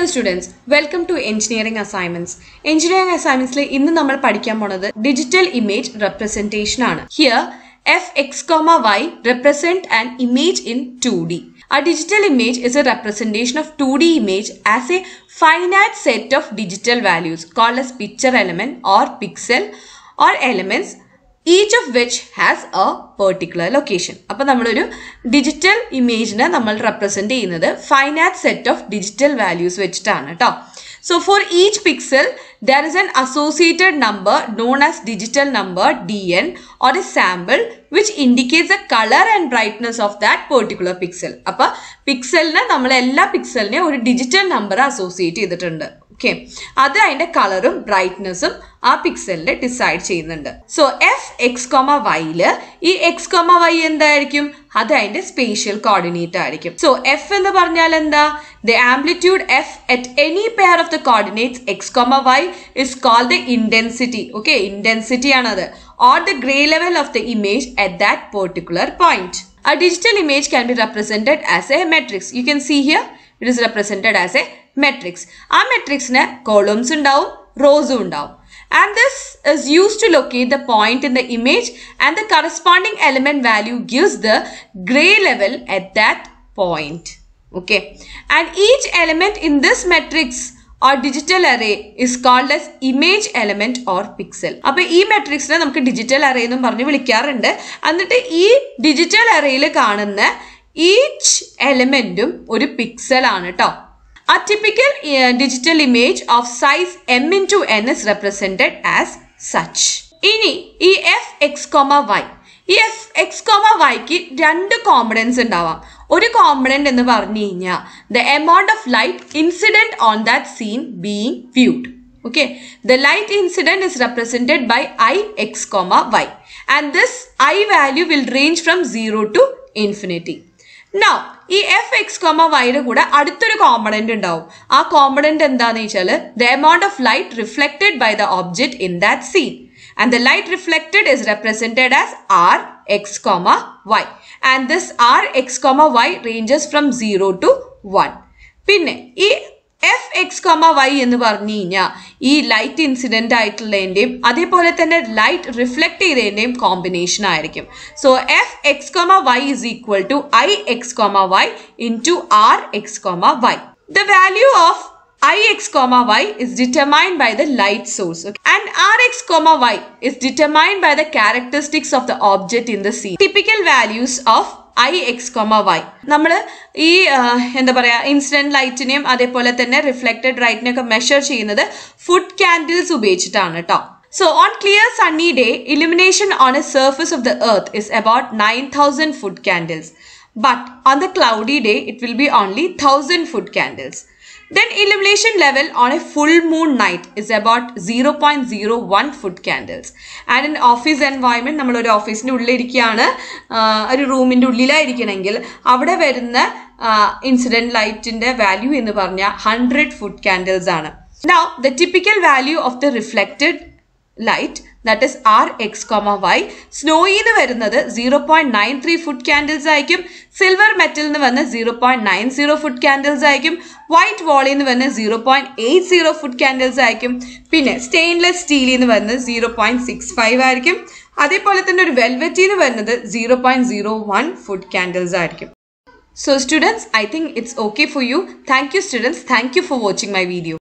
Hello students welcome to engineering assignments engineering അസൈൻമെന്റ്സിൽ ഇന്ന് നമ്മൾ പഠിക്കാൻ പോണത് ഡിജിറ്റൽ ഇമേജ് റെപ്രസെൻറ്റേഷൻ ആണ് here f x comma y represent and image in two d A digital image is a representation of 2D image as a finite set of digital values called as picture element or pixel or elements each of which has a particular location അപ്പൊ നമ്മളൊരു digital ഇമേജിനെ നമ്മൾ represent ചെയ്യുന്നത് finite set of digital values വെച്ചിട്ടാണ് കേട്ടോ so for each pixel there is an associated number known as digital number d n or a sample which indicates a colour and brightness of that particular pixel അപ്പൊ പിക്സലിന് നമ്മൾ എല്ലാ പിക്സലിനെയും ഒരു digital number associate ചെയ്തിട്ടുണ്ട് okay അത് അതിൻ്റെ കളറും ബ്രൈറ്റ്നസ്സും ആ പിക്സലിൽ ഡിസൈഡ് ചെയ്യുന്നുണ്ട് സോ എഫ് എക്സ് കോമ വൈയിൽ ഈ എക്സ് കോമ വൈ എന്തായിരിക്കും അത് അതിൻ്റെ സ്പേഷ്യൽ കോർഡിനേറ്റ് ആയിരിക്കും സോ എഫ് എന്ന് പറഞ്ഞാൽ എന്താ the amplitude f at any pair of the coordinates x comma y is call the intensity okay intensity ആണത് or the grey level of the image at that particular point A digital image can be represented as a matrix. You can see here it is represented as a matrix ആ മെട്രിക്സിന് columns ഉണ്ടാവും റോസും ഉണ്ടാവും and this is use to locate the point in the image and the corresponding element value gives the grey level at that point okay and each element in this matrix or digital array is called as image element or pixel അപ്പൊ ഈ മെട്രിക്സിനെ നമുക്ക് digital array എന്നും പറഞ്ഞ് വിളിക്കാറുണ്ട് എന്നിട്ട് ഈ digital അറേയിൽ കാണുന്ന each എലമെന്റും ഒരു പിക്സൽ ആണ് കേട്ടോ A typical uh, digital image of size m into n is represented as such. ഇനി ഈ എഫ് comma y. വൈ ഈ എഫ് എക്സ് കോമ വൈക്ക് രണ്ട് കോമ്പണൻസ് ഉണ്ടാവാം ഒരു കോമ്പണൻറ്റ് എന്ന് പറഞ്ഞു കഴിഞ്ഞാൽ the amount of light incident on that scene being viewed okay the light incident is represented by i x comma y and this i value will range from 0 to infinity now ഈ f x comma വൈയുടെ കൂടെ അടുത്തൊരു component ഉണ്ടാവും ആ component എന്താന്ന് വെച്ചാൽ the amount of light reflected by the object in that scene and the light reflected is represented as r x comma y and this r x comma y ranges from zero to one പിന്നെ ഈ f x comma Y എന്ന് പറഞ്ഞു കഴിഞ്ഞാൽ ഈ light incident ആയിട്ടുള്ളതിൻ്റെയും അതേപോലെ തന്നെ light reflect ചെയ്തതിൻ്റെയും combination ആയിരിക്കും so f x comma y is equal to I X comma Y in to R x comma why the value of I X comma y is determined by the light source and R x comma y is determined by the characteristics of the object in the scene typical values of I X comma Y നമ്മൾ ഈ എന്താ പറയുക incident ലൈറ്റിനെയും അതേപോലെ തന്നെ reflected ലൈറ്റിനെയൊക്കെ measure ചെയ്യുന്നത് foot candles ഉപയോഗിച്ചിട്ടാണ് കേട്ടോ So on clear sunny day, illumination on a surface of the earth is about 9000 foot candles. But on the cloudy day, it will be only 1000 foot candles. Then illumination level on a full moon night is about 0.01 foot candles. And in office environment നമ്മൾ ഒരു ഓഫീസിൻ്റെ ഉള്ളിലിരിക്കുകയാണ് ഒരു റൂമിൻ്റെ ഉള്ളിലായിരിക്കണമെങ്കിൽ അവിടെ വരുന്ന incident ലൈറ്റിൻ്റെ value എന്ന് പറഞ്ഞാൽ ഹൺഡ്രഡ് ഫുഡ് ക്യാൻഡിൽസ് ആണ് now the typical value of the reflected light that is r x comma y സ്നോയിന്ന് വരുന്നത് zero point nine three foot candles ആയിരിക്കും സിൽവർ മെറ്റലിന്ന് വന്ന് zero point nine zero foot candles ആയിരിക്കും white വോളിൽ നിന്ന് വന്ന് zero point eight zero foot ആയിരിക്കും പിന്നെ സ്റ്റെയിൻലെസ് സ്റ്റീലിൽ നിന്ന് വന്ന് സീറോ പോയിന്റ് സിക്സ് ഫൈവ് ആയിരിക്കും അതേപോലെ തന്നെ ഒരു വെൽവെറ്റിന്ന് വരുന്നത് zero point zero one foot ആയിരിക്കും So students, I think it's okay for you. Thank you students. Thank you for watching my video.